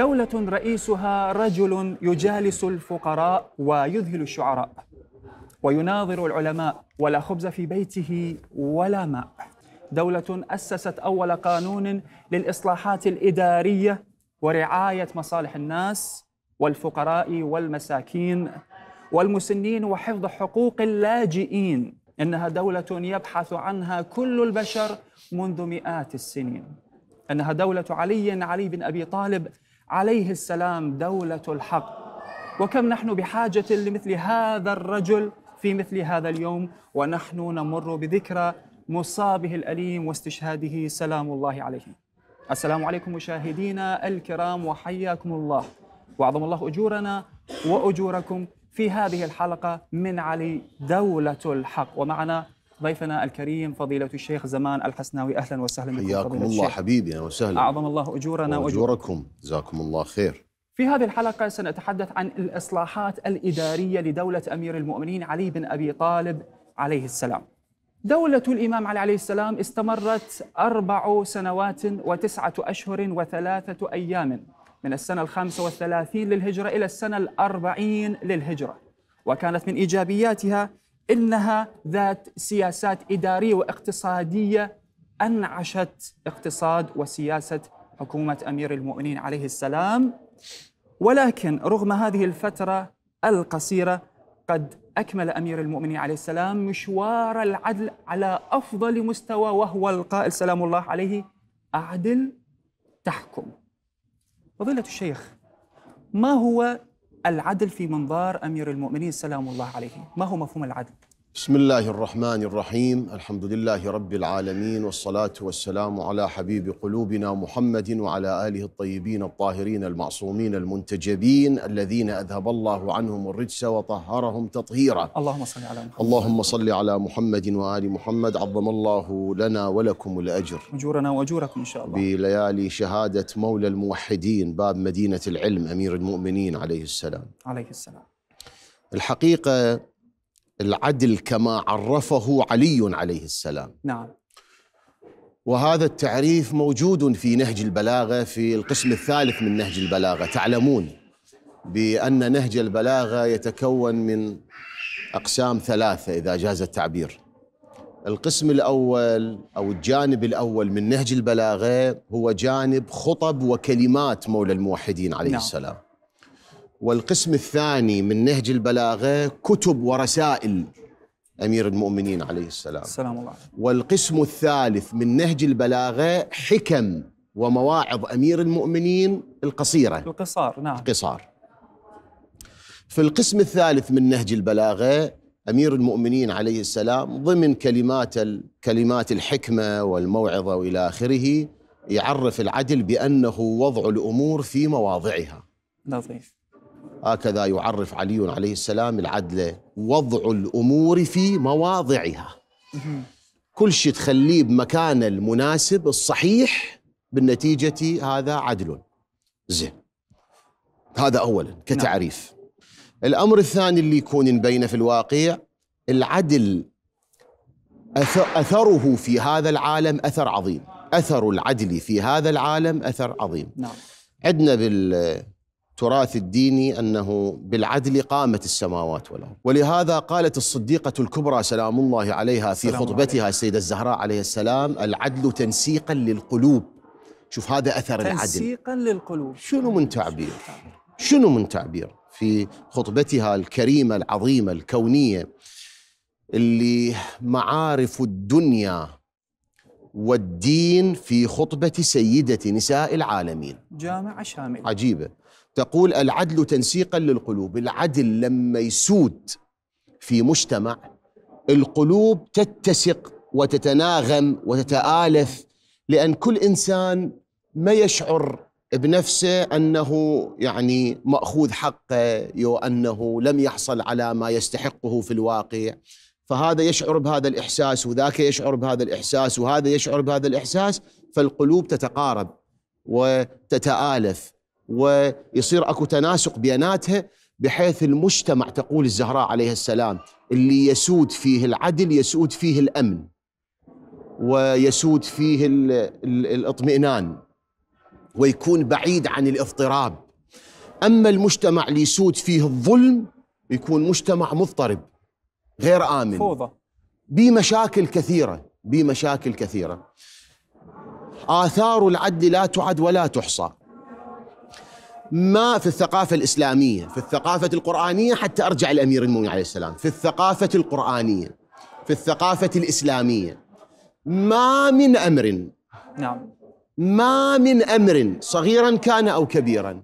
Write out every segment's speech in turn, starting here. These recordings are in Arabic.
دولة رئيسها رجل يجالس الفقراء ويذهل الشعراء ويناظر العلماء ولا خبز في بيته ولا ماء دولة أسست أول قانون للإصلاحات الإدارية ورعاية مصالح الناس والفقراء والمساكين والمسنين وحفظ حقوق اللاجئين إنها دولة يبحث عنها كل البشر منذ مئات السنين إنها دولة علي علي بن أبي طالب عليه السلام دولة الحق وكم نحن بحاجة لمثل هذا الرجل في مثل هذا اليوم ونحن نمر بذكرى مصابه الأليم واستشهاده سلام الله عليه السلام عليكم مشاهدينا الكرام وحياكم الله وعظم الله أجورنا وأجوركم في هذه الحلقة من علي دولة الحق ومعنا ضيفنا الكريم فضيلة الشيخ زمان الحسناوي أهلا وسهلا بكم حياكم الله الشيخ. حبيبي وسهلا أعظم الله أجورنا وأجوركم جزاكم الله خير في هذه الحلقة سنتحدث عن الإصلاحات الإدارية لدولة أمير المؤمنين علي بن أبي طالب عليه السلام دولة الإمام علي عليه السلام استمرت أربع سنوات وتسعة أشهر وثلاثة أيام من السنة الخامسة والثلاثين للهجرة إلى السنة الأربعين للهجرة وكانت من إيجابياتها انها ذات سياسات اداريه واقتصاديه انعشت اقتصاد وسياسه حكومه امير المؤمنين عليه السلام ولكن رغم هذه الفتره القصيره قد اكمل امير المؤمنين عليه السلام مشوار العدل على افضل مستوى وهو القائل سلام الله عليه اعدل تحكم فضيله الشيخ ما هو العدل في منظار أمير المؤمنين سلام الله عليه ما هو مفهوم العدل؟ بسم الله الرحمن الرحيم الحمد لله رب العالمين والصلاة والسلام على حبيب قلوبنا محمد وعلى آله الطيبين الطاهرين المعصومين المنتجبين الذين أذهب الله عنهم الرجس وطهرهم تطهيرا اللهم صل على محمد اللهم صل على محمد وآل محمد عظم الله لنا ولكم الأجر أجورنا وأجوركم إن شاء الله بليالي شهادة مولى الموحدين باب مدينة العلم أمير المؤمنين عليه السلام عليه السلام الحقيقة العدل كما عرفه علي عليه السلام نعم وهذا التعريف موجود في نهج البلاغه في القسم الثالث من نهج البلاغه تعلمون بان نهج البلاغه يتكون من اقسام ثلاثه اذا جاز التعبير القسم الاول او الجانب الاول من نهج البلاغه هو جانب خطب وكلمات مولى الموحدين عليه نعم. السلام والقسم الثاني من نهج البلاغة كتب ورسائل أمير المؤمنين عليه السلام السلام الله والقسم الثالث من نهج البلاغة حكم ومواعظ أمير المؤمنين القصيرة القصار نعم القصار في القسم الثالث من نهج البلاغة أمير المؤمنين عليه السلام ضمن كلمات كلمات الحكمة والموعظة وإلى آخره يعرف العدل بأنه وضع الأمور في مواضعها لطيف هكذا يعرف علي عليه السلام العدل وضع الأمور في مواضعها كل شيء تخليه بمكانه المناسب الصحيح بالنتيجة هذا عدل زين هذا أولا كتعريف نعم. الأمر الثاني اللي يكون بين في الواقع العدل أثره في هذا العالم أثر عظيم أثر العدل في هذا العالم أثر عظيم نعم. عندنا بال التراث الديني انه بالعدل قامت السماوات والارض، ولهذا قالت الصديقه الكبرى سلام الله عليها في خطبتها السيده الزهراء عليه السلام: العدل تنسيقا للقلوب. شوف هذا اثر تنسيقاً العدل. تنسيقا للقلوب. شنو من تعبير؟ شنو من تعبير في خطبتها الكريمه العظيمه الكونيه اللي معارف الدنيا والدين في خطبة سيدة نساء العالمين جامعة شاملة عجيبة تقول العدل تنسيقا للقلوب العدل لما يسود في مجتمع القلوب تتسق وتتناغم وتتآلف لأن كل إنسان ما يشعر بنفسه انه يعني ماخوذ حقه وانه لم يحصل على ما يستحقه في الواقع فهذا يشعر بهذا الاحساس وذاك يشعر بهذا الاحساس وهذا يشعر بهذا الاحساس فالقلوب تتقارب وتتآلف ويصير اكو تناسق بيناتها بحيث المجتمع تقول الزهراء عليه السلام اللي يسود فيه العدل يسود فيه الامن ويسود فيه الاطمئنان ويكون بعيد عن الاضطراب اما المجتمع اللي يسود فيه الظلم يكون مجتمع مضطرب غير امن فوضى بمشاكل كثيره بمشاكل كثيره آثار العدل لا تعد ولا تحصى ما في الثقافة الإسلامية في الثقافة القرآنية حتى أرجع الأمير المؤمنين عليه السلام في الثقافة القرآنية في الثقافة الإسلامية ما من أمر نعم ما من أمر صغيرا كان أو كبيرا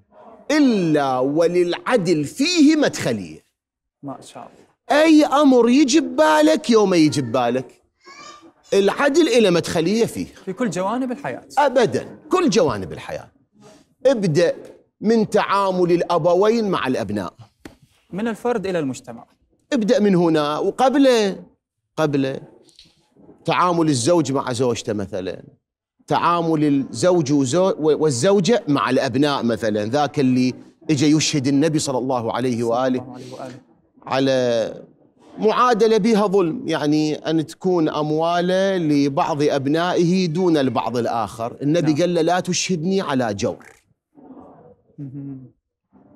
إلا وللعدل فيه مدخلية ما شاء الله أي أمر يجي ببالك يوم يجي ببالك العدل إلى مدخلية فيه في كل جوانب الحياة أبدا كل جوانب الحياة ابدأ من تعامل الابوين مع الابناء من الفرد الى المجتمع ابدا من هنا وقبله قبله تعامل الزوج مع زوجته مثلا تعامل الزوج والزوجه مع الابناء مثلا ذاك اللي اجى يشهد النبي صلى الله عليه واله على معادله بها ظلم يعني ان تكون امواله لبعض ابنائه دون البعض الاخر النبي نعم. قال له لا تشهدني على جور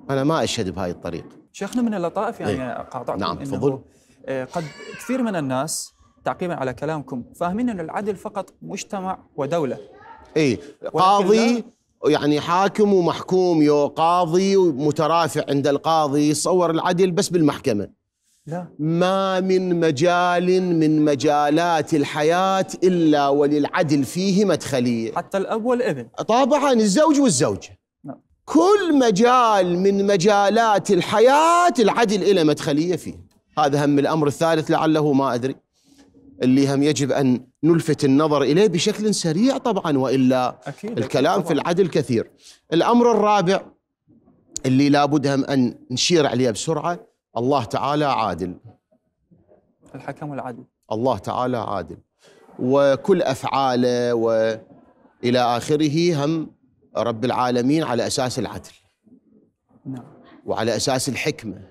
انا ما اشهد بهاي الطريقه شيخنا من اللطائف يعني إيه؟ قاطعكم نعم تفضل إيه، قد كثير من الناس تعقيبا على كلامكم فاهمين ان العدل فقط مجتمع ودوله اي قاضي يعني حاكم ومحكوم يو قاضي ومترافع عند القاضي يصور العدل بس بالمحكمه لا ما من مجال من مجالات الحياه الا وللعدل فيه مدخليه حتى الاب والابن طبعا الزوج والزوجه كل مجال من مجالات الحياة العدل إلى مدخلية فيه هذا هم الأمر الثالث لعله ما أدري اللي هم يجب أن نلفت النظر إليه بشكل سريع طبعا وإلا أكيد الكلام أكيد في العدل كثير الأمر الرابع اللي لابد هم أن نشير عليه بسرعة الله تعالى عادل الحكم العدل الله تعالى عادل وكل أفعاله وإلى آخره هم رب العالمين على اساس العدل نعم وعلى اساس الحكمه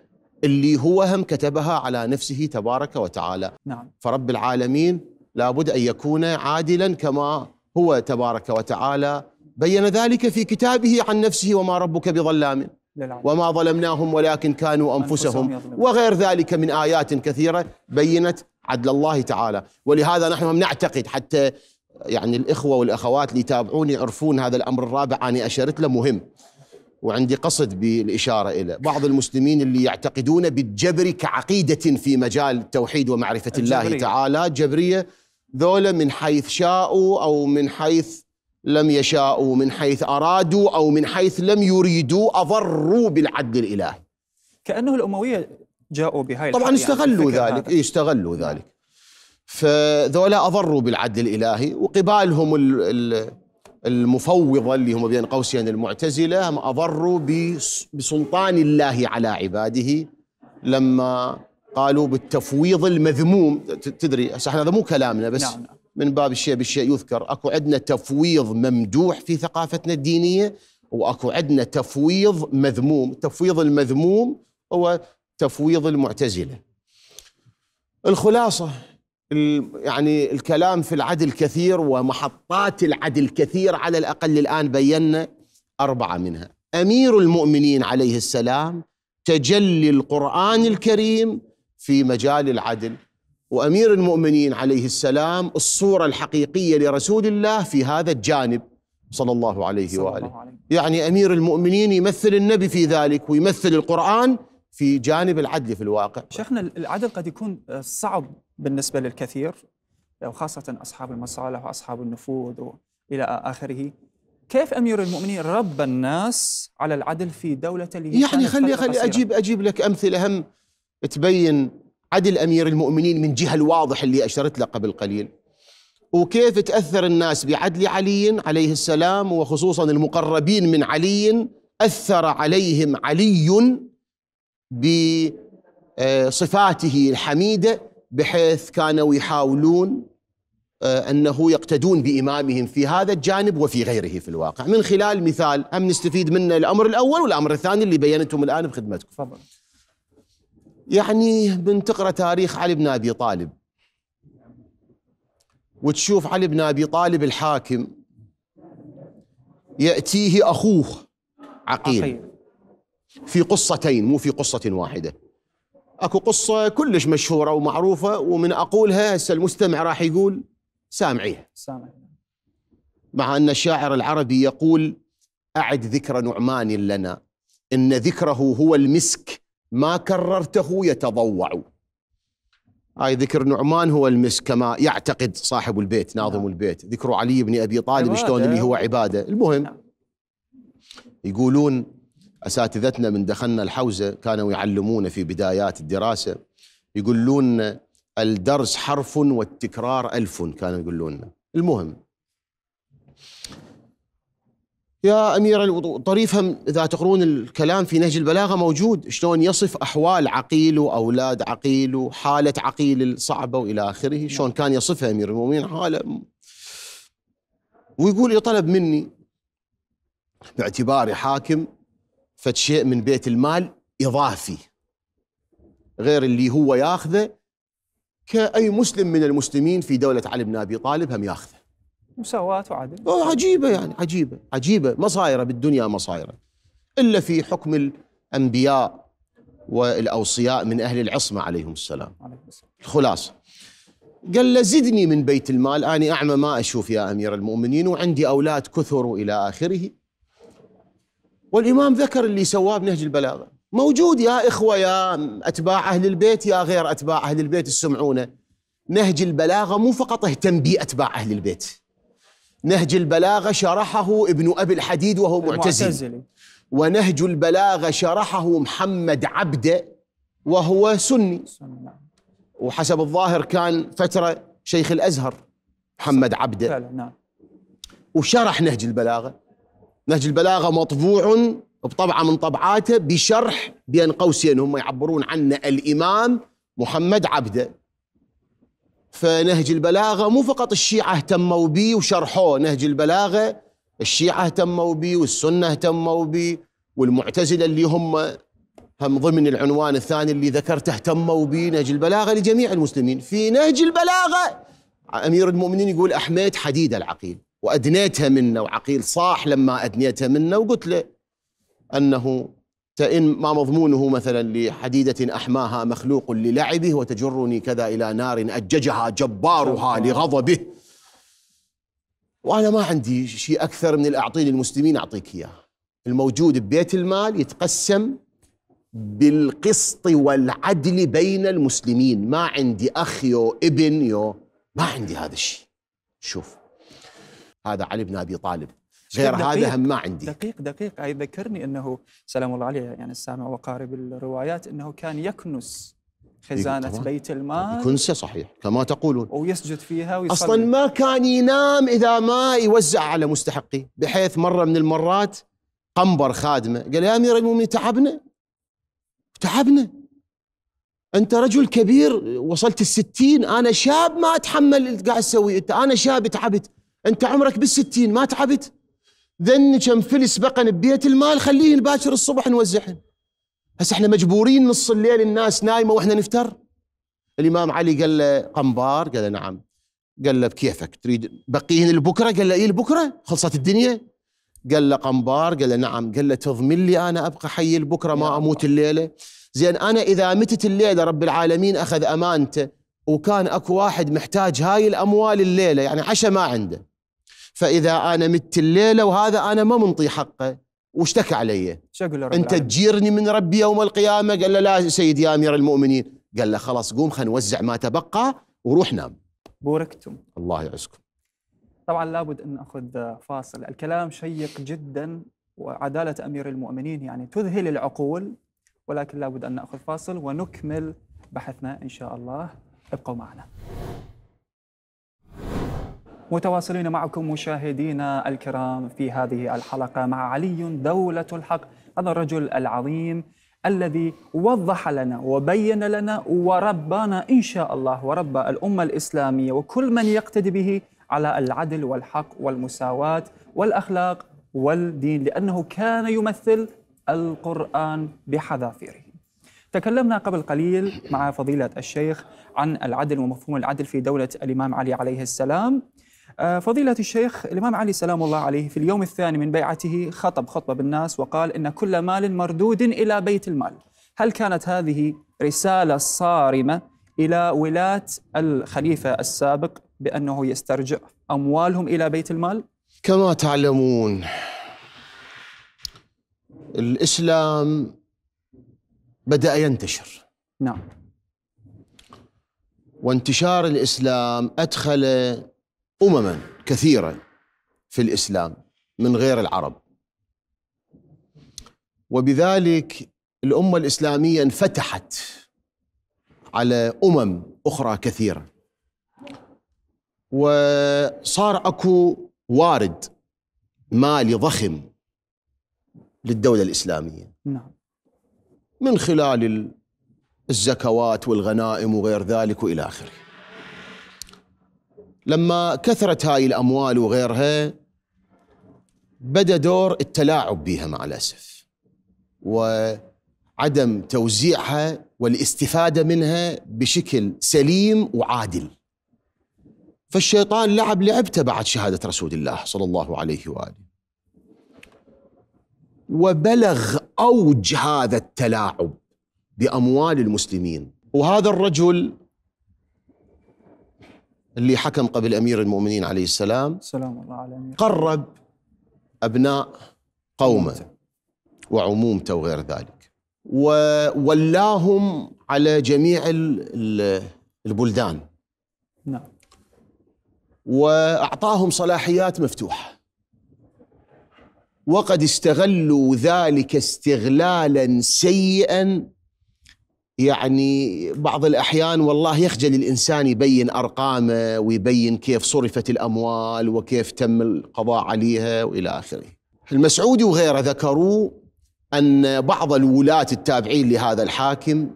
اللي هو هم كتبها على نفسه تبارك وتعالى نعم فرب العالمين لابد ان يكون عادلا كما هو تبارك وتعالى بين ذلك في كتابه عن نفسه وما ربك بظلام وما ظلمناهم ولكن كانوا انفسهم وغير ذلك من ايات كثيره بينت عدل الله تعالى ولهذا نحن نعتقد حتى يعني الإخوة والأخوات اللي يتابعوني يعرفون هذا الأمر الرابع أنا أشرت له مهم وعندي قصد بالإشارة إلى بعض المسلمين اللي يعتقدون بالجبر كعقيدة في مجال التوحيد ومعرفة الجبرية. الله تعالى جبرية ذولا من حيث شاءوا أو من حيث لم يشاءوا من حيث أرادوا أو من حيث لم يريدوا أضروا بالعدل الإلهي كأنه الأموية جاءوا بهاي طبعا استغلوا يعني ذلك هذا. استغلوا ذلك فذولا أضروا بالعدل الإلهي وقبالهم المفوضة اللي هم بين قوسين المعتزلة هم أضروا بسلطان الله على عباده لما قالوا بالتفويض المذموم تدري هسه احنا هذا مو كلامنا بس نعم،, نعم. من باب الشيء بالشيء يذكر اكو عندنا تفويض ممدوح في ثقافتنا الدينيه واكو عندنا تفويض مذموم، التفويض المذموم هو تفويض المعتزله. الخلاصه يعني الكلام في العدل كثير ومحطات العدل كثير على الاقل الان بينا اربعه منها امير المؤمنين عليه السلام تجلي القران الكريم في مجال العدل وامير المؤمنين عليه السلام الصوره الحقيقيه لرسول الله في هذا الجانب صلى الله عليه واله يعني امير المؤمنين يمثل النبي في ذلك ويمثل القران في جانب العدل في الواقع شيخنا العدل قد يكون صعب بالنسبة للكثير وخاصة أصحاب المصالح وأصحاب النفوذ وإلى آخره كيف امير المؤمنين ربى الناس على العدل في دوله اليهود يعني خلي خلي اجيب اجيب لك امثله هم تبين عدل امير المؤمنين من جهه الواضح اللي اشرت له قبل قليل وكيف تاثر الناس بعدل علي عليه السلام وخصوصا المقربين من علي اثر عليهم علي بصفاته الحميده بحيث كانوا يحاولون آه، انه يقتدون بامامهم في هذا الجانب وفي غيره في الواقع من خلال مثال هم نستفيد منه الامر الاول والامر الثاني اللي بينتهم الان بخدمتكم تفضل يعني بنتقرا تاريخ علي بن ابي طالب وتشوف علي بن ابي طالب الحاكم ياتيه اخوه عقيل, عقيل في قصتين مو في قصة واحدة اكو قصة كلش مشهورة ومعروفة ومن اقولها هسه المستمع راح يقول سامعيها سامعيها مع ان الشاعر العربي يقول اعد ذكر نعمان لنا ان ذكره هو المسك ما كررته يتضوع هاي ذكر نعمان هو المسك كما يعتقد صاحب البيت ناظم نعم. البيت ذكر علي بن ابي طالب شلون اللي هو عباده المهم نعم. يقولون اساتذتنا من دخلنا الحوزه كانوا يعلمونا في بدايات الدراسه يقولون الدرس حرف والتكرار الف كانوا يقولون المهم يا امير طريفا اذا تقرون الكلام في نهج البلاغه موجود شلون يصف احوال عقيل واولاد عقيل وحاله عقيل الصعبه والى اخره نعم. شلون كان يصفها امير المؤمنين حاله ويقول يطلب مني باعتباري حاكم فد شيء من بيت المال إضافي غير اللي هو ياخذه كأي مسلم من المسلمين في دولة علي بن أبي طالب هم ياخذه مساواة وعدل عجيبة يعني عجيبة عجيبة مصايرة بالدنيا مصايرة إلا في حكم الأنبياء والأوصياء من أهل العصمة عليهم السلام الخلاصة قال له زدني من بيت المال أنا أعمى ما أشوف يا أمير المؤمنين وعندي أولاد كثر إلى آخره والإمام ذكر اللي سواه بنهج البلاغة موجود يا إخوة يا أتباع أهل البيت يا غير أتباع أهل البيت السمعونة نهج البلاغة مو فقط اهتم به أتباع أهل البيت نهج البلاغة شرحه ابن أبي الحديد وهو معتزل ونهج البلاغة شرحه محمد عبده وهو سني وحسب الظاهر كان فترة شيخ الأزهر محمد عبده نعم. وشرح نهج البلاغة نهج البلاغة مطبوع بطبعة من طبعاته بشرح بين قوسين هم يعبرون عنه الإمام محمد عبده فنهج البلاغة مو فقط الشيعة اهتموا به وشرحوه نهج البلاغة الشيعة اهتموا به والسنة اهتموا به والمعتزلة اللي هم هم ضمن العنوان الثاني اللي ذكرته اهتموا به نهج البلاغة لجميع المسلمين في نهج البلاغة أمير المؤمنين يقول أحميت حديد العقيل وأدنيتها منه وعقيل صاح لما أدنيتها منه وقلت له أنه إن ما مضمونه مثلا لحديدة أحماها مخلوق للعبه وتجرني كذا إلى نار أججها جبارها لغضبه وأنا ما عندي شيء أكثر من الأعطين المسلمين أعطيك إياه الموجود ببيت المال يتقسم بالقسط والعدل بين المسلمين ما عندي أخ يو ابن يو ما عندي هذا الشيء شوف هذا علي بن ابي طالب غير دقيق هذا هم ما عندي دقيق دقيق اي ذكرني انه سلام الله عليه يعني السامع وقارب الروايات انه كان يكنس خزانة إيه، بيت المال كنسة صحيح كما تقولون ويسجد فيها ويصلي أصلا ما كان ينام إذا ما يوزع على مستحقيه بحيث مرة من المرات قنبر خادمه قال يا امير المؤمنين تعبنا تعبنا انت رجل كبير وصلت الستين انا شاب ما اتحمل اللي قاعد تسويه انت انا شاب تعبت انت عمرك بالستين ما تعبت ذن كم فلس بقن ببيت المال خليهن باكر الصبح نوزعهن هسه احنا مجبورين نص الليل الناس نايمه واحنا نفتر الامام علي قال له قنبار قال له نعم قال له بكيفك تريد بقيهن لبكره قال له ايه لبكره خلصت الدنيا قال له قنبار قال له نعم قال له تضمن لي انا ابقى حي لبكره ما اموت الليله زين انا اذا متت الليله رب العالمين اخذ امانته وكان اكو واحد محتاج هاي الاموال الليله يعني عشاء ما عنده فاذا انا مت الليله وهذا انا ما منطي حقه واشتكى علي شو اقول انت تجيرني من ربي يوم القيامه قال له لا سيدي يا امير المؤمنين قال له خلاص قوم خلينا نوزع ما تبقى وروح نام بوركتم الله يعزكم طبعا لابد ان اخذ فاصل الكلام شيق جدا وعداله امير المؤمنين يعني تذهل العقول ولكن لابد ان ناخذ فاصل ونكمل بحثنا ان شاء الله ابقوا معنا متواصلين معكم مشاهدينا الكرام في هذه الحلقة مع علي دولة الحق هذا الرجل العظيم الذي وضح لنا وبين لنا وربانا إن شاء الله ورب الأمة الإسلامية وكل من يقتدي به على العدل والحق والمساواة والأخلاق والدين لأنه كان يمثل القرآن بحذافيره تكلمنا قبل قليل مع فضيلة الشيخ عن العدل ومفهوم العدل في دولة الإمام علي عليه السلام آه، فضيلة الشيخ الإمام علي سلام الله عليه في اليوم الثاني من بيعته خطب خطبة بالناس وقال إن كل مال مردود إلى بيت المال هل كانت هذه رسالة صارمة إلى ولاة الخليفة السابق بأنه يسترجع أموالهم إلى بيت المال؟ كما تعلمون الإسلام بدأ ينتشر نعم وانتشار الإسلام أدخل أمما كثيرة في الإسلام من غير العرب وبذلك الأمة الإسلامية انفتحت على أمم أخرى كثيرة وصار أكو وارد مالي ضخم للدولة الإسلامية نعم من خلال الزكوات والغنائم وغير ذلك وإلى آخره لما كثرت هاي الأموال وغيرها بدا دور التلاعب بها مع الأسف وعدم توزيعها والاستفادة منها بشكل سليم وعادل فالشيطان لعب لعبته بعد شهادة رسول الله صلى الله عليه وآله وبلغ أوج هذا التلاعب بأموال المسلمين وهذا الرجل اللي حكم قبل أمير المؤمنين عليه السلام سلام الله على أمير قرب أبناء قومه وعمومته وغير ذلك وولاهم على جميع البلدان نعم وأعطاهم صلاحيات مفتوحة وقد استغلوا ذلك استغلالا سيئا يعني بعض الأحيان والله يخجل الإنسان يبين أرقامه ويبين كيف صرفت الأموال وكيف تم القضاء عليها وإلى آخره المسعودي وغيره ذكروا أن بعض الولاة التابعين لهذا الحاكم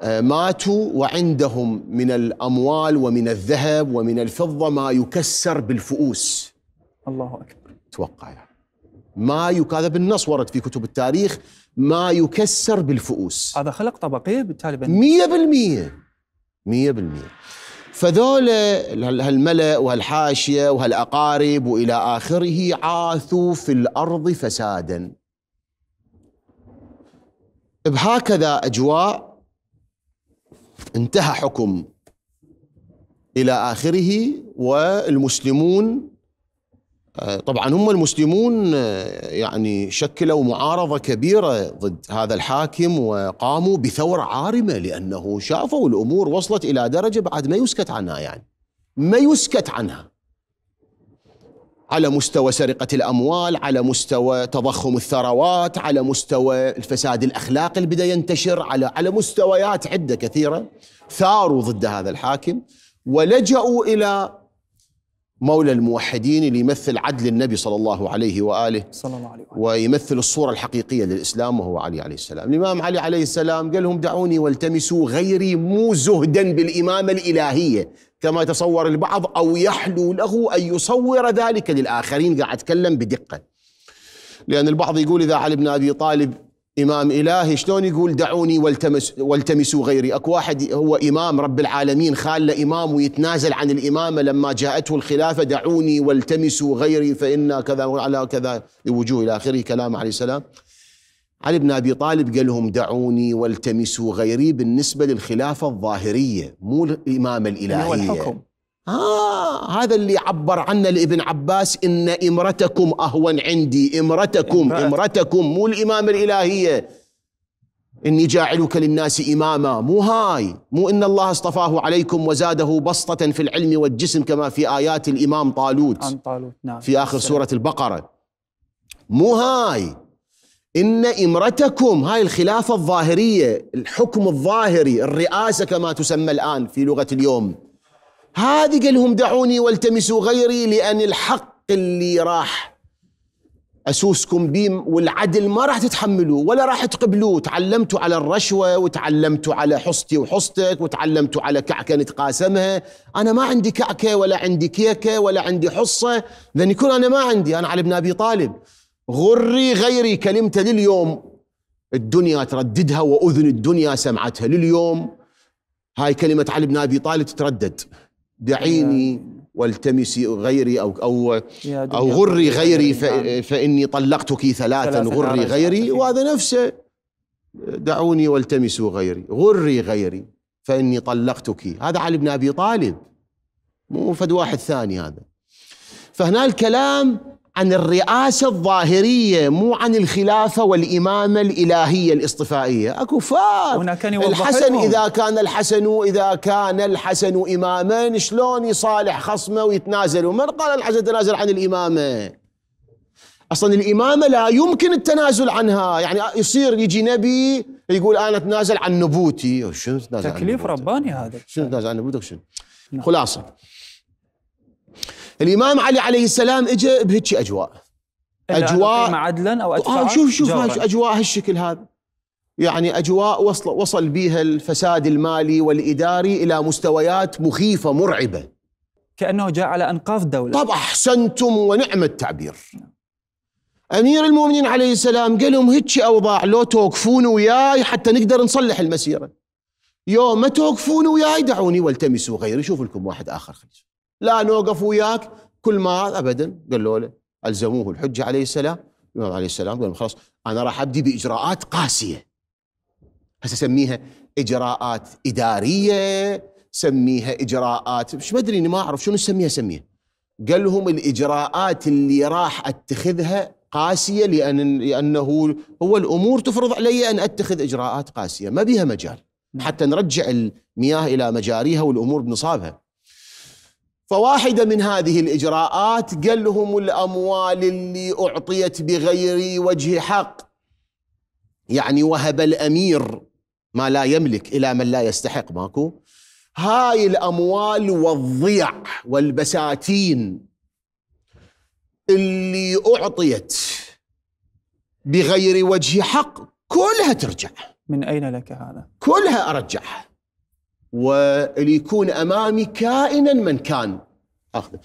آه، ماتوا وعندهم من الأموال ومن الذهب ومن الفضة ما يكسر بالفؤوس الله أكبر توقع يعني. ما يكاذب النص ورد في كتب التاريخ ما يكسر بالفؤوس هذا خلق طبقيه بالتالي مية بالمية مية بالمية فذول هالملأ وهالحاشية وهالأقارب وإلى آخره عاثوا في الأرض فسادا بهكذا أجواء انتهى حكم إلى آخره والمسلمون آه، طبعا هم المسلمون آه، يعني شكلوا معارضة كبيرة ضد هذا الحاكم وقاموا بثورة عارمة لأنه شافوا الأمور وصلت إلى درجة بعد ما يسكت عنها يعني ما يسكت عنها على مستوى سرقة الأموال على مستوى تضخم الثروات على مستوى الفساد الأخلاقي اللي بدأ ينتشر على, على مستويات عدة كثيرة ثاروا ضد هذا الحاكم ولجأوا إلى مولى الموحدين اللي يمثل عدل النبي صلى الله عليه واله صلى الله عليه وآله ويمثل الصوره الحقيقيه للاسلام وهو علي عليه السلام، الامام علي عليه السلام قال لهم دعوني والتمسوا غيري مو زهدا بالامامه الالهيه كما يتصور البعض او يحلو له ان يصور ذلك للاخرين قاعد اتكلم بدقه. لان البعض يقول اذا علي بن ابي طالب إمام إلهي شلون يقول دعوني والتمس والتمسوا غيري أكو واحد هو إمام رب العالمين خال إمام ويتنازل عن الإمامة لما جاءته الخلافة دعوني والتمسوا غيري فإن كذا على كذا لوجوه إلى آخره كلام عليه السلام علي بن أبي طالب قال لهم دعوني والتمسوا غيري بالنسبة للخلافة الظاهرية مو الإمامة الإلهية الحكم آه هذا اللي عبر عنه لابن عباس إن إمرتكم أهون عندي إمرتكم إمرتكم مو الإمام الإلهية إني جاعلك للناس إماما مو هاي مو إن الله اصطفاه عليكم وزاده بسطة في العلم والجسم كما في آيات الإمام طالوت طالوت نعم في آخر سورة البقرة مو هاي إن إمرتكم هاي الخلافة الظاهرية الحكم الظاهري الرئاسة كما تسمى الآن في لغة اليوم هذه قال لهم دعوني والتمسوا غيري لأن الحق اللي راح أسوسكم به والعدل ما راح تتحملوه ولا راح تقبلوه تعلمتوا على الرشوة وتعلمتوا على حصتي وحصتك وتعلمتوا على كعكة نتقاسمها أنا ما عندي كعكة ولا عندي كيكة ولا عندي حصة لأن يكون أنا ما عندي أنا على ابن أبي طالب غري غيري كلمته لليوم الدنيا ترددها وأذن الدنيا سمعتها لليوم هاي كلمة علي بن أبي طالب تتردد دعيني والتمسي غيري أو أو أو غري غيري فإني طلقتك ثلاثا غري نعم، غيري وهذا نفسه دعوني والتمسوا غيري غري غيري فإني طلقتك هذا علي بن أبي طالب مو فد واحد ثاني هذا فهنا الكلام عن الرئاسة الظاهرية مو عن الخلافة والإمامة الإلهية الاصطفائية أكو فرق هنا كان الحسن إذا كان الحسن إذا كان الحسن إماما شلون يصالح خصمه ويتنازل ومن قال الحسن تنازل عن الإمامة أصلا الإمامة لا يمكن التنازل عنها يعني يصير يجي نبي يقول أنا أتنازل عن نبوتي شنو تنازل تكليف رباني هذا شنو تنازل عن نبوتك شنو نعم. خلاصة الامام علي عليه السلام اجى بهيك اجواء اجواء عدلا او ادفع آه شوف شوف اجواء هالشكل هذا يعني اجواء وصل وصل بها الفساد المالي والاداري الى مستويات مخيفه مرعبه كانه جاء على انقاض دوله طب احسنتم ونعم التعبير امير المؤمنين عليه السلام قال لهم هيك اوضاع لو توقفون وياي حتى نقدر نصلح المسيره يوم ما توقفون وياي دعوني والتمسوا غيري شوف لكم واحد اخر خليج لا نوقف وياك كل ما ابدا قالوا له الزموه الحجه عليه السلام الامام عليه السلام قال خلاص انا راح ابدي باجراءات قاسيه هسه سميها اجراءات اداريه سميها اجراءات مش ما ادري ما اعرف شنو نسميها سميها قال لهم الاجراءات اللي راح اتخذها قاسيه لان لانه هو الامور تفرض علي ان اتخذ اجراءات قاسيه ما بيها مجال نعم. حتى نرجع المياه الى مجاريها والامور بنصابها فواحدة من هذه الإجراءات قال لهم الأموال اللي أعطيت بغير وجه حق يعني وهب الأمير ما لا يملك إلى من لا يستحق ماكو هاي الأموال والضيع والبساتين اللي أعطيت بغير وجه حق كلها ترجع من أين لك هذا؟ كلها أرجعها وليكون امامي كائنا من كان اخذه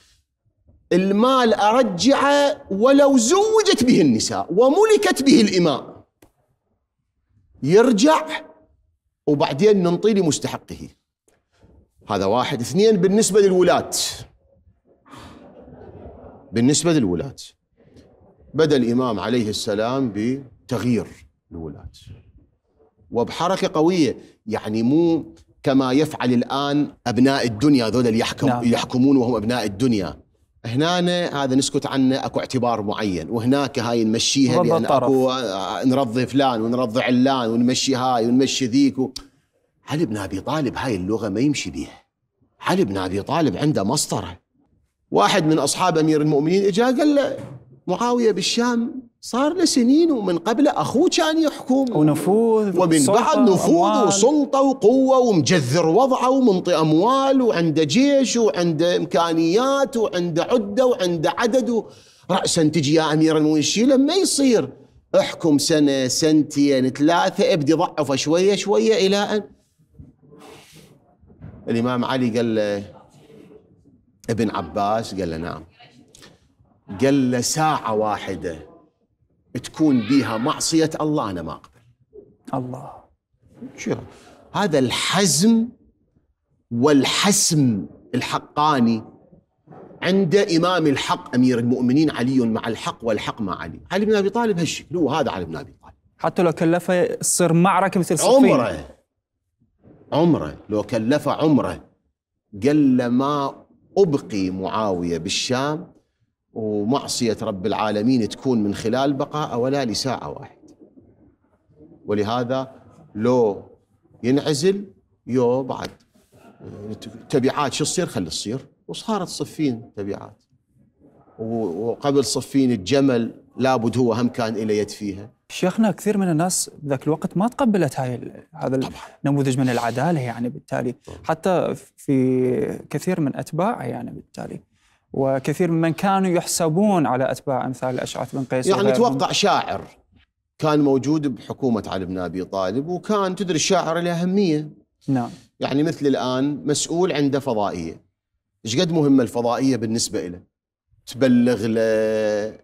المال ارجعه ولو زوجت به النساء وملكت به الاماء يرجع وبعدين ننطي لمستحقه هذا واحد اثنين بالنسبه للولاة بالنسبه للولاة بدا الامام عليه السلام بتغيير الولاة وبحركه قويه يعني مو كما يفعل الان ابناء الدنيا هذول اللي يحكم نعم. يحكمون وهم ابناء الدنيا هنا هذا نسكت عنه اكو اعتبار معين وهناك هاي نمشيها لان اكو آه، نرضي فلان ونرضي علان ونمشي هاي ونمشي ذيك و... علي بن ابي طالب هاي اللغه ما يمشي بيها علي بن ابي طالب عنده مسطره واحد من اصحاب امير المؤمنين اجا قال له معاويه بالشام صار لسنين ومن قبل أخوه كان يحكم ونفوذ ومن بعد نفوذ وسلطة وقوة ومجذر وضعه ومنطي أموال وعنده جيش وعنده إمكانيات وعنده عدة وعنده عدد رأسا تجي يا أمير المؤمنين لما يصير احكم سنة سنتين ثلاثة ابدي ضعفه شوية شوية إلى أن الإمام علي قال له ابن عباس قال له نعم قال له ساعة واحدة تكون بيها معصية الله أنا ما أقبل الله شوف هذا الحزم والحسم الحقاني عند إمام الحق أمير المؤمنين علي مع الحق والحق مع علي علي بن أبي طالب هالشكل هو هذا علي بن أبي طالب حتى لو كلفه تصير معركة مثل صفين عمره عمره لو كلفه عمره قال له ما أبقي معاوية بالشام ومعصية رب العالمين تكون من خلال بقاء ولا لساعة واحدة ولهذا لو ينعزل يو بعد تبعات شو تصير خلي تصير وصارت صفين تبعات وقبل صفين الجمل لابد هو هم كان إلى يد فيها شيخنا كثير من الناس ذاك الوقت ما تقبلت هاي هذا النموذج من العداله يعني بالتالي حتى في كثير من اتباعه يعني بالتالي وكثير ممن كانوا يحسبون على أتباع أمثال الأشعث بن قيس يعني توقع شاعر كان موجود بحكومة علي بن أبي طالب وكان تدري الشاعر له أهمية نعم يعني مثل الآن مسؤول عنده فضائية ايش قد مهمة الفضائية بالنسبة له تبلغ له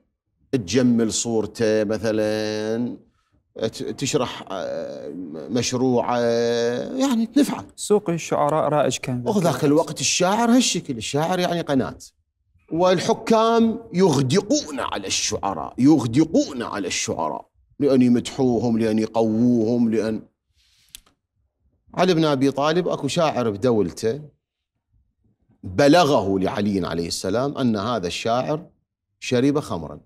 تجمل صورته مثلا تشرح آه، مشروعه يعني تنفعه سوق الشعراء رائج كان وذاك الوقت الشاعر هالشكل الشاعر يعني قناه والحكام يغدقون على الشعراء يغدقون على الشعراء لأن يمدحوهم لأن يقووهم لأن علي بن أبي طالب أكو شاعر بدولته بلغه لعلي عليه السلام أن هذا الشاعر شرب خمرا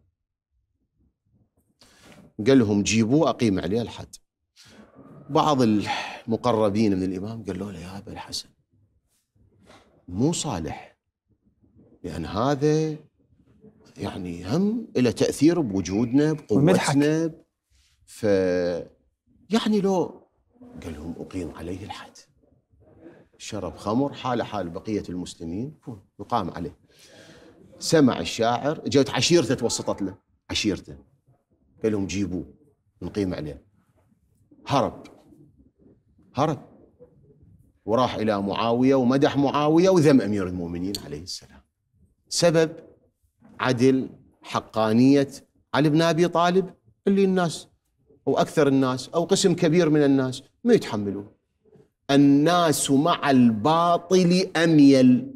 قال لهم جيبوه أقيم عليه الحد بعض المقربين من الإمام قالوا له يا أبا الحسن مو صالح لأن يعني هذا يعني هم له تأثير بوجودنا بقوتنا ف يعني لو قال لهم أقيم عليه الحد شرب خمر حال حال بقية المسلمين يقام عليه سمع الشاعر جت عشيرته توسطت له عشيرته قال لهم جيبوه نقيم عليه هرب هرب وراح إلى معاوية ومدح معاوية وذم أمير المؤمنين عليه السلام سبب عدل حقانية علي بن أبي طالب اللي الناس أو أكثر الناس أو قسم كبير من الناس ما يتحملون الناس مع الباطل أميل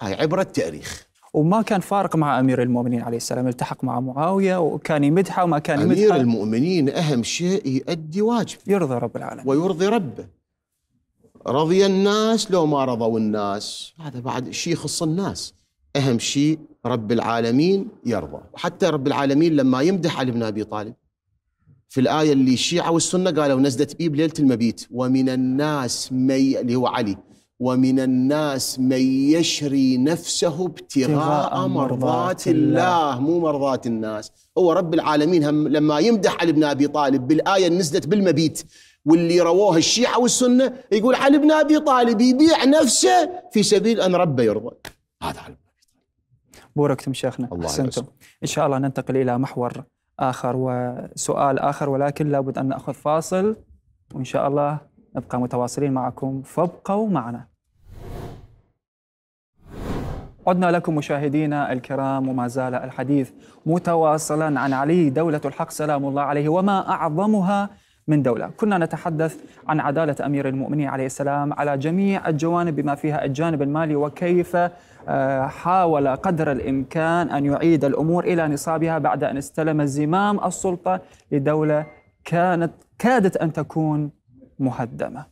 هاي عبرة تاريخ وما كان فارق مع امير المؤمنين عليه السلام التحق مع معاويه وكان يمدحه وما كان يمدحه امير المؤمنين اهم شيء يؤدي واجبه يرضي رب العالمين ويرضي ربه رضي الناس لو ما رضوا الناس هذا بعد شيء يخص الناس أهم شيء رب العالمين يرضى وحتى رب العالمين لما يمدح علي بن أبي طالب في الآية اللي الشيعة والسنة قالوا نزلت بيه بليلة المبيت ومن الناس من اللي هو علي ومن الناس من يشري نفسه ابتغاء مرضات الله مو مرضات الناس هو رب العالمين هم لما يمدح علي بن أبي طالب بالآية اللي نزلت بالمبيت واللي رووها الشيعة والسنة يقول علي بن أبي طالب يبيع نفسه في سبيل أن ربه يرضى هذا علي بوركتم شيخنا الله أحسنتم إن شاء الله ننتقل إلى محور آخر وسؤال آخر ولكن لابد أن نأخذ فاصل وإن شاء الله نبقى متواصلين معكم فابقوا معنا عدنا لكم مشاهدينا الكرام وما زال الحديث متواصلا عن علي دولة الحق سلام الله عليه وما أعظمها من دولة كنا نتحدث عن عدالة أمير المؤمنين عليه السلام على جميع الجوانب بما فيها الجانب المالي وكيف آه، حاول قدر الامكان ان يعيد الامور الى نصابها بعد ان استلم زمام السلطه لدوله كانت كادت ان تكون مهدمه.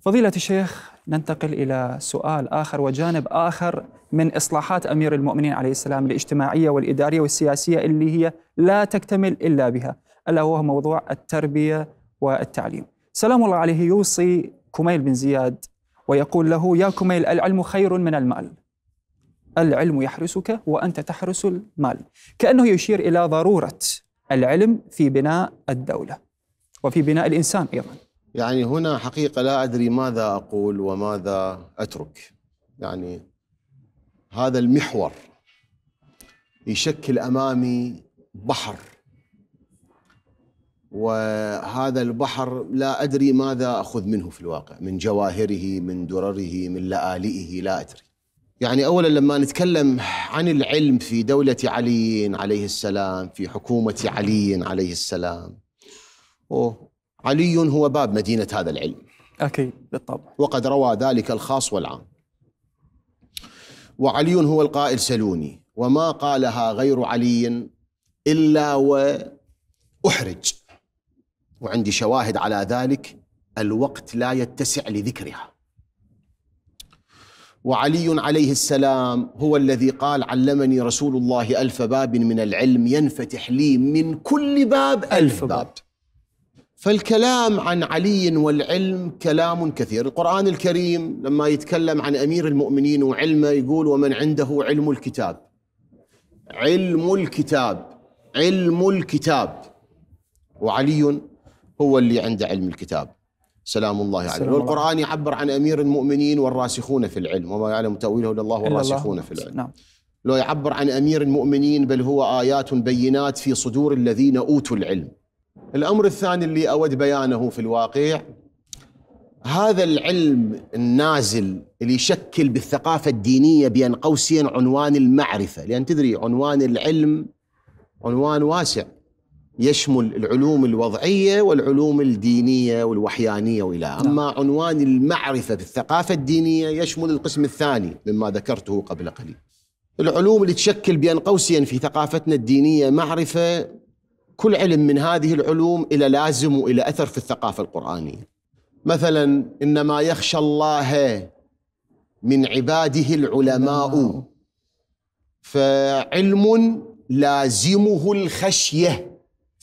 فضيله الشيخ ننتقل الى سؤال اخر وجانب اخر من اصلاحات امير المؤمنين عليه السلام الاجتماعيه والاداريه والسياسيه اللي هي لا تكتمل الا بها، الا وهو موضوع التربيه والتعليم. سلام الله عليه يوصي كميل بن زياد ويقول له يا كميل العلم خير من المال العلم يحرسك وأنت تحرس المال كأنه يشير إلى ضرورة العلم في بناء الدولة وفي بناء الإنسان أيضا يعني هنا حقيقة لا أدري ماذا أقول وماذا أترك يعني هذا المحور يشكل أمامي بحر وهذا البحر لا أدري ماذا أخذ منه في الواقع من جواهره من درره من لآلئه لا أدري يعني أولا لما نتكلم عن العلم في دولة علي عليه السلام في حكومة علي عليه السلام أوه علي هو باب مدينة هذا العلم أكيد بالطبع وقد روى ذلك الخاص والعام وعلي هو القائل سلوني وما قالها غير علي إلا وأحرج وعندي شواهد على ذلك الوقت لا يتسع لذكرها وعلي عليه السلام هو الذي قال علمني رسول الله ألف باب من العلم ينفتح لي من كل باب ألف باب فالكلام عن علي والعلم كلام كثير القرآن الكريم لما يتكلم عن أمير المؤمنين وعلمه يقول ومن عنده علم الكتاب علم الكتاب علم الكتاب وعلي هو اللي عنده علم الكتاب سلام الله عليه سلام والقرآن الله. يعبر عن أمير المؤمنين والراسخون في العلم وما يعلم تأويله إلا الله والراسخون في العلم نعم. لو يعبر عن أمير المؤمنين بل هو آيات بينات في صدور الذين أوتوا العلم الأمر الثاني اللي أود بيانه في الواقع هذا العلم النازل اللي يشكل بالثقافة الدينية بين قوسين عنوان المعرفة لأن تدري عنوان العلم عنوان واسع يشمل العلوم الوضعية والعلوم الدينية والوحيانية وإلى نعم. أما عنوان المعرفة بالثقافة الدينية يشمل القسم الثاني مما ذكرته قبل قليل العلوم اللي تشكل بين قوسين في ثقافتنا الدينية معرفة كل علم من هذه العلوم إلى لازم وإلى أثر في الثقافة القرآنية مثلا إنما يخشى الله من عباده العلماء نعم. فعلم لازمه الخشيه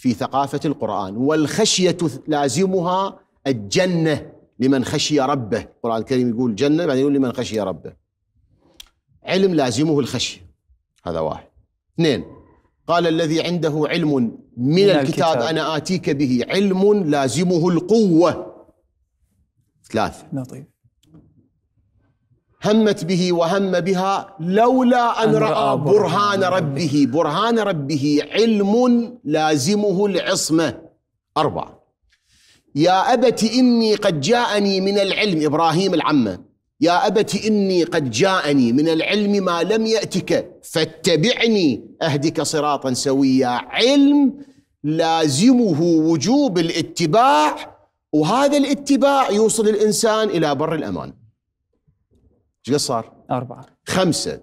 في ثقافة القرآن والخشية لازمها الجنة لمن خشي ربه القرآن الكريم يقول جنة بعدين يقول لمن خشي ربه علم لازمه الخشية هذا واحد اثنين قال الذي عنده علم من, من الكتاب, الكتاب أنا آتيك به علم لازمه القوة ثلاثة نعم طيب. همت به وهم بها لولا أن رأى برهان ربه برهان ربه علم لازمه العصمة أربعة يا أبت إني قد جاءني من العلم إبراهيم العمة يا أبت إني قد جاءني من العلم ما لم يأتك فاتبعني أهدك صراطا سويا علم لازمه وجوب الاتباع وهذا الاتباع يوصل الإنسان إلى بر الأمان ايش قد صار؟ أربعة خمسة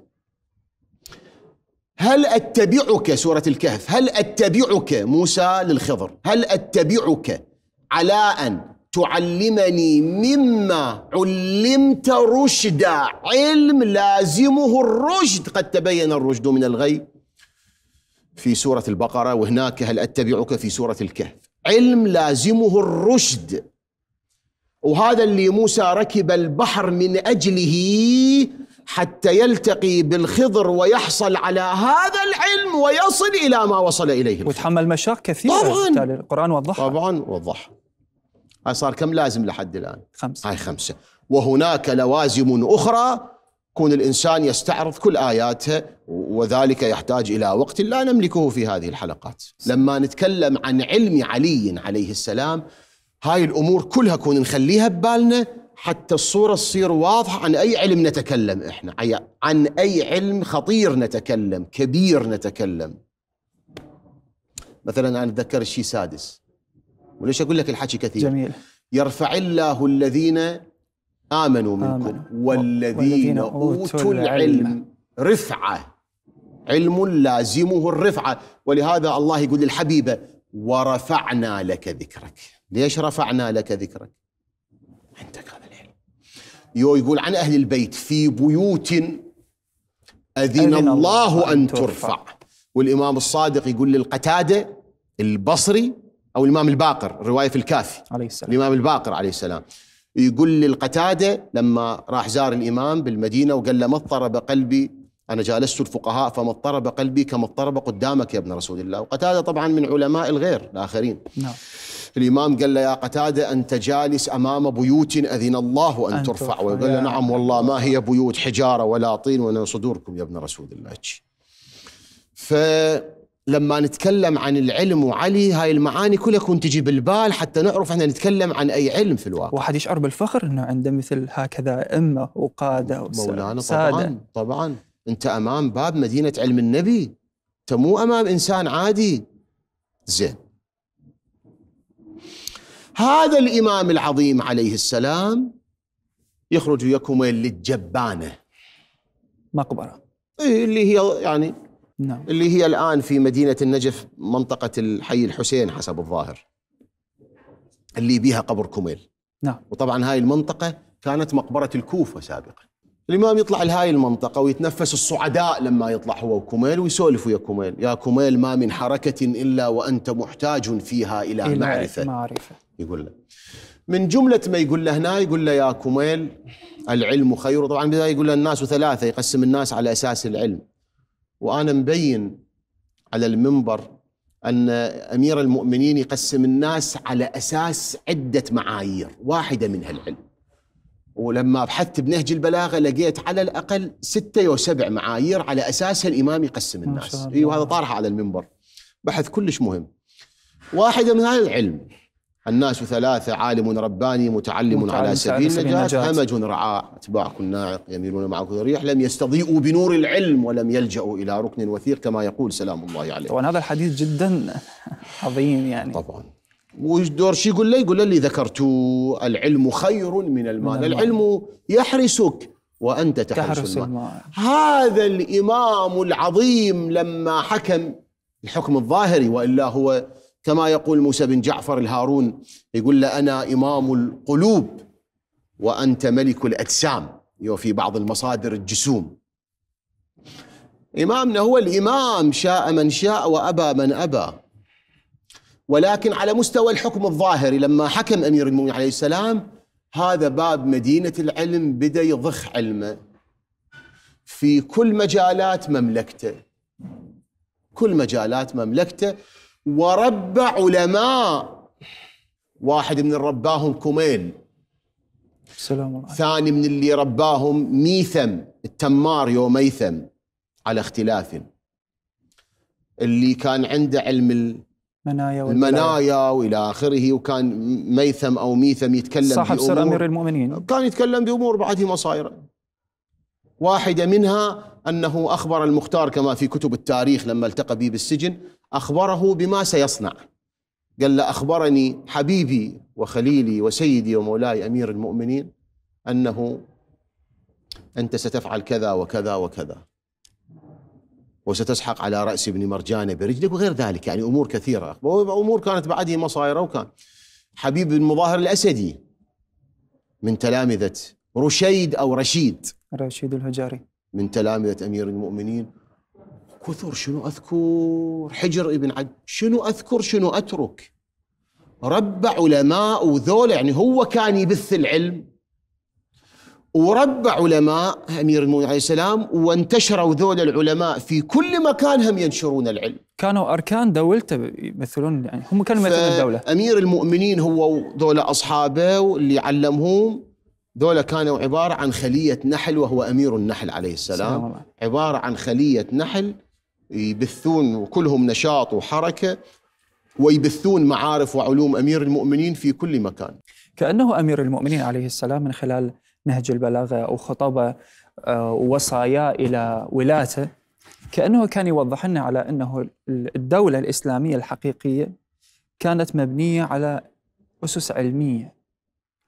هل أتبعك سورة الكهف هل أتبعك موسى للخضر هل أتبعك على أن تعلمني مما علمت رشدا علم لازمه الرشد قد تبين الرشد من الغي في سورة البقرة وهناك هل أتبعك في سورة الكهف علم لازمه الرشد وهذا اللي موسى ركب البحر من اجله حتى يلتقي بالخضر ويحصل على هذا العلم ويصل الى ما وصل اليه الخضر. وتحمل مشاق كثيره طبعا القران وضحها طبعا وضحها هاي صار كم لازم لحد الان؟ خمسه هاي خمسه وهناك لوازم اخرى كون الانسان يستعرض كل اياتها وذلك يحتاج الى وقت لا نملكه في هذه الحلقات. لما نتكلم عن علم علي عليه السلام هاي الامور كلها كون نخليها ببالنا حتى الصوره تصير واضحه عن اي علم نتكلم احنا عن اي علم خطير نتكلم كبير نتكلم مثلا انا اتذكر الشيء سادس وليش اقول لك الحكي كثير جميل يرفع الله الذين امنوا منكم آمن. والذين اوتوا العلم رفعه علم لازمه الرفعه ولهذا الله يقول للحبيبه ورفعنا لك ذكرك ليش رفعنا لك ذكرك عندك هذا العلم يو يقول عن أهل البيت في بيوت أذن الله أن ترفع والإمام الصادق يقول للقتادة البصري أو الإمام الباقر الرواية في الكافي عليه السلام الإمام الباقر عليه السلام يقول للقتادة لما راح زار الإمام بالمدينة وقال له ما اضطرب قلبي أنا جالست الفقهاء فما اضطرب قلبي كما اضطرب قدامك يا ابن رسول الله وقتادة طبعا من علماء الغير الآخرين نعم الإمام قال له يا قتادة أنت جالس أمام بيوت أذن الله أن, أن ترفع وقال له نعم والله ما هي بيوت حجارة ولا طين ولا صدوركم يا ابن رسول الله فلما نتكلم عن العلم وعلي هاي المعاني كلها كنت تجي بالبال حتى نعرف احنا نتكلم عن اي علم في الواقع واحد يشعر بالفخر انه عنده مثل هكذا امه وقاده مولانا سادة. طبعا طبعا انت امام باب مدينه علم النبي انت مو امام انسان عادي زين هذا الإمام العظيم عليه السلام يخرج وياكم للجبانة مقبرة إيه، اللي هي يعني نعم. اللي هي الآن في مدينة النجف منطقة الحي الحسين حسب الظاهر اللي بيها قبر كوميل نعم وطبعا هاي المنطقة كانت مقبرة الكوفة سابقا الإمام يطلع لهاي المنطقة ويتنفس الصعداء لما يطلع هو وكوميل ويسولف ويا كوميل يا كوميل ما من حركة إلا وأنت محتاج فيها إلى, إلى معرفة, معرفة. يقول له من جملة ما يقول له هنا يقول له يا كوميل العلم خير طبعا بدا يقول له الناس ثلاثة يقسم الناس على أساس العلم وأنا مبين على المنبر أن أمير المؤمنين يقسم الناس على أساس عدة معايير واحدة منها العلم ولما بحثت بنهج البلاغه لقيت على الاقل ستة او سبع معايير على اساسها الامام يقسم الناس اي إيوه، وهذا طارحه على المنبر بحث كلش مهم واحده منها العلم الناس ثلاثة عالم رباني متعلم على سبيل النجاة همج رعاء أتباع ناعق يميلون معكم الريح لم يستضيئوا بنور العلم ولم يلجأوا إلى ركن وثير كما يقول سلام الله عليه طبعا هذا الحديث جدا عظيم يعني طبعا ودور شي يقول لي يقول اللي ذكرت العلم خير من المال من العلم يحرسك وأنت تحرس, تحرس المال. المال هذا الإمام العظيم لما حكم الحكم الظاهري وإلا هو كما يقول موسى بن جعفر الهارون يقول له أنا إمام القلوب وأنت ملك الأجسام في بعض المصادر الجسوم إمامنا هو الإمام شاء من شاء وأبى من أبى ولكن على مستوى الحكم الظاهري لما حكم أمير المؤمنين عليه السلام هذا باب مدينة العلم بدأ يضخ علمه في كل مجالات مملكته كل مجالات مملكته ورب علماء واحد من رباهم كومين سلام عليكم. ثاني من اللي رباهم ميثم التمار يوميثم على اختلاف اللي كان عنده علم المنايا المنايا والى اخره وكان ميثم او ميثم يتكلم صاحب سر امير المؤمنين كان يتكلم بامور بعدها مصايره واحده منها أنه أخبر المختار كما في كتب التاريخ لما التقى به بالسجن أخبره بما سيصنع قال له أخبرني حبيبي وخليلي وسيدي ومولاي أمير المؤمنين أنه أنت ستفعل كذا وكذا وكذا وستسحق على رأس ابن مرجانة برجلك وغير ذلك يعني أمور كثيرة أمور كانت بعده مصايرة وكان حبيب بن مظاهر الأسدي من تلامذة رشيد أو رشيد رشيد الهجاري من تلامذة أمير المؤمنين كثر شنو أذكر حجر ابن عد شنو أذكر شنو أترك ربى علماء وذولا يعني هو كان يبث العلم وربى علماء امير المؤمنين عليه السلام وانتشروا ذول العلماء في كل مكان هم ينشرون العلم. كانوا اركان دولته يمثلون يعني هم كانوا يمثلون الدوله. امير المؤمنين هو ذول اصحابه اللي علمهم دولة كانوا عبارة عن خلية نحل وهو أمير النحل عليه السلام عبارة عن خلية نحل يبثون وكلهم نشاط وحركة ويبثون معارف وعلوم أمير المؤمنين في كل مكان كأنه أمير المؤمنين عليه السلام من خلال نهج البلاغة أو خطبة آه، وصايا إلى ولاته كأنه كان يوضح لنا على أنه الدولة الإسلامية الحقيقية كانت مبنية على أسس علمية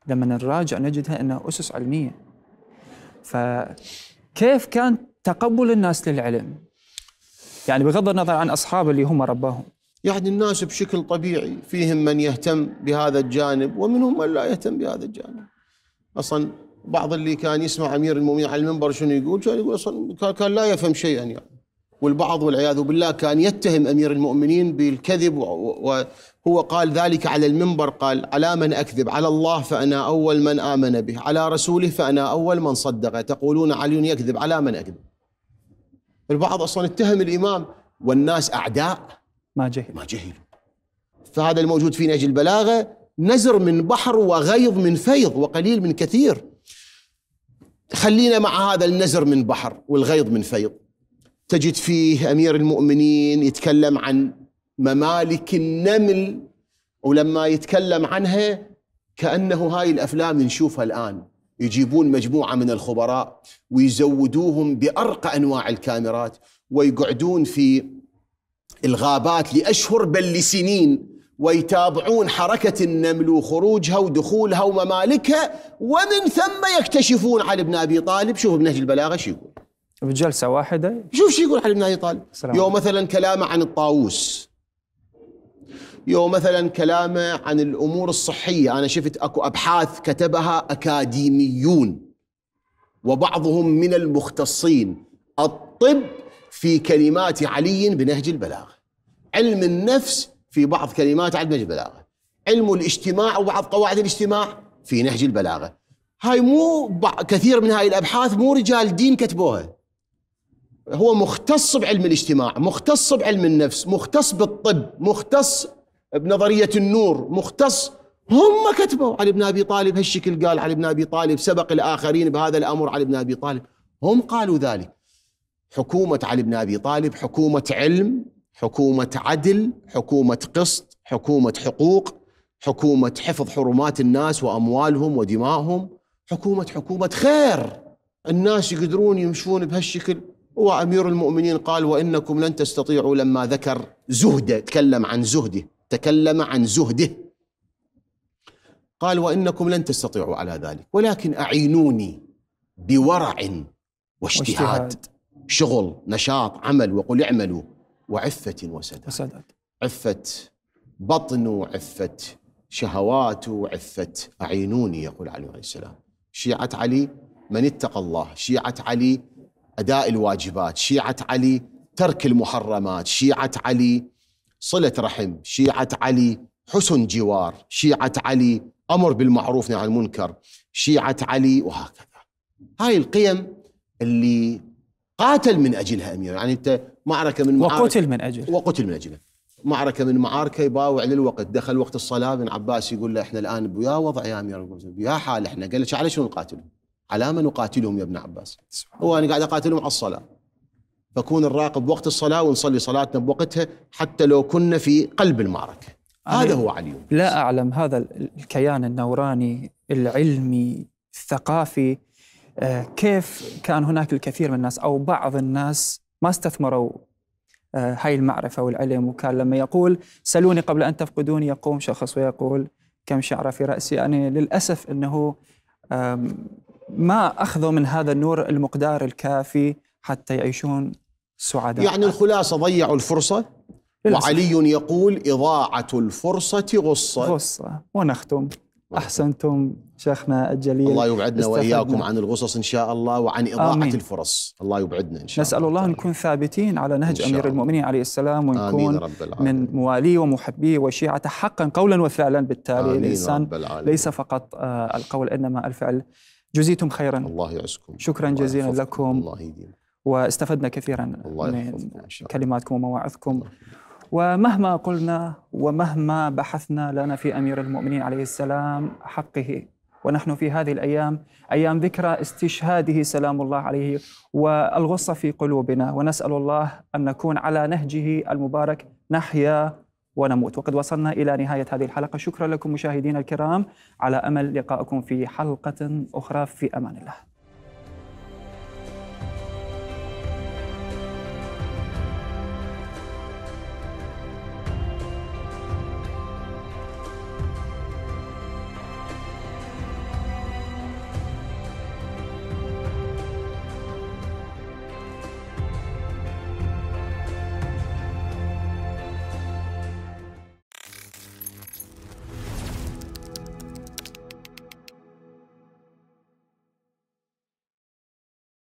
لما نراجع نجدها انها اسس علميه فكيف كان تقبل الناس للعلم يعني بغض النظر عن اصحابه اللي هم رباهم يعني الناس بشكل طبيعي فيهم من يهتم بهذا الجانب ومنهم من لا يهتم بهذا الجانب اصلا بعض اللي كان يسمع امير المؤمنين على المنبر شنو يقول كان يقول اصلا كان لا يفهم شيئا يعني والبعض والعياذ بالله كان يتهم امير المؤمنين بالكذب هو قال ذلك على المنبر قال على من أكذب على الله فأنا أول من آمن به على رسوله فأنا أول من صدقه تقولون علي يكذب على من أكذب البعض أصلا اتهم الإمام والناس أعداء ما جهل ما جهل فهذا الموجود في نهج البلاغة نزر من بحر وغيظ من فيض وقليل من كثير خلينا مع هذا النزر من بحر والغيظ من فيض تجد فيه أمير المؤمنين يتكلم عن ممالك النمل ولما يتكلم عنها كأنه هاي الأفلام نشوفها الآن يجيبون مجموعة من الخبراء ويزودوهم بأرقى أنواع الكاميرات ويقعدون في الغابات لأشهر بل لسنين ويتابعون حركة النمل وخروجها ودخولها وممالكها ومن ثم يكتشفون على ابن أبي طالب شوف بنهج البلاغة شو يقول بجلسة واحدة شوف شو يقول على ابن أبي طالب يوم مثلا كلامه عن الطاووس يو مثلا كلامه عن الامور الصحيه انا شفت اكو ابحاث كتبها اكاديميون وبعضهم من المختصين الطب في كلمات علي بنهج البلاغه علم النفس في بعض كلمات على نهج البلاغه علم الاجتماع وبعض قواعد الاجتماع في نهج البلاغه هاي مو كثير من هاي الابحاث مو رجال دين كتبوها هو مختص بعلم الاجتماع مختص بعلم النفس مختص بالطب مختص بنظريه النور مختص هم كتبوا علي بن ابي طالب هالشكل قال علي بن ابي طالب سبق الاخرين بهذا الامر علي بن ابي طالب هم قالوا ذلك حكومه علي بن ابي طالب حكومه علم حكومه عدل حكومه قسط حكومه حقوق حكومه حفظ حرمات الناس واموالهم ودمائهم حكومه حكومه خير الناس يقدرون يمشون بهالشكل وامير المؤمنين قال وانكم لن تستطيعوا لما ذكر زهده تكلم عن زهده تكلم عن زهده قال وانكم لن تستطيعوا على ذلك ولكن اعينوني بورع واجتهاد, واجتهاد. شغل نشاط عمل وقل اعملوا وعفه وسداد, وسداد. عفه بطن وعفه شهوات وعفه اعينوني يقول علي عليه السلام شيعه علي من اتقى الله شيعه علي اداء الواجبات شيعه علي ترك المحرمات شيعه علي صلة رحم شيعة علي حسن جوار شيعة علي أمر بالمعروف عن المنكر شيعة علي وهكذا هاي القيم اللي قاتل من أجلها أمير يعني أنت معركة من معارك وقتل من أجل وقتل من أجله معركة من معاركه يباوع للوقت دخل وقت الصلاة بن عباس يقول له احنا الآن بيا وضع يا أمير المؤمنين حال احنا قال لك على شنو نقاتلهم على من نقاتلهم يا ابن عباس هو أنا قاعد أقاتلهم على الصلاة فكون الراقب وقت الصلاة ونصلي صلاتنا بوقتها حتى لو كنا في قلب المعركة هذا هو علي لا أعلم هذا الكيان النوراني العلمي الثقافي آه، كيف كان هناك الكثير من الناس أو بعض الناس ما استثمروا آه، هاي المعرفة والعلم وكان لما يقول سلوني قبل أن تفقدوني يقوم شخص ويقول كم شعرة في رأسي يعني للأسف أنه ما أخذوا من هذا النور المقدار الكافي حتى يعيشون سعداء يعني الخلاصة ضيعوا الفرصة وعلي يقول إضاعة الفرصة غصة غصة ونختم أحسنتم شيخنا الجليل الله يبعدنا وإياكم عن الغصص إن شاء الله وعن إضاعة آمين. الفرص الله يبعدنا إن شاء نسأل الله نسأل الله نكون ثابتين على نهج أمير المؤمنين عليه السلام ونكون من مواليه ومحبيه وشيعته حقا قولا وفعلا بالتالي الإنسان ليس فقط آه، القول إنما الفعل جزيتم خيرا الله يعزكم شكرا الله جزيلا لكم الله يديم. واستفدنا كثيرا من كلماتكم ومواعظكم ومهما قلنا ومهما بحثنا لنا في امير المؤمنين عليه السلام حقه ونحن في هذه الايام ايام ذكرى استشهاده سلام الله عليه والغصه في قلوبنا ونسال الله ان نكون على نهجه المبارك نحيا ونموت وقد وصلنا الى نهايه هذه الحلقه شكرا لكم مشاهدينا الكرام على امل لقائكم في حلقه اخرى في امان الله